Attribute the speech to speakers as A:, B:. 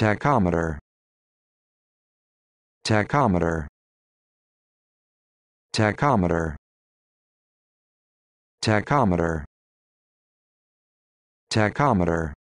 A: tachometer tachometer tachometer tachometer tachometer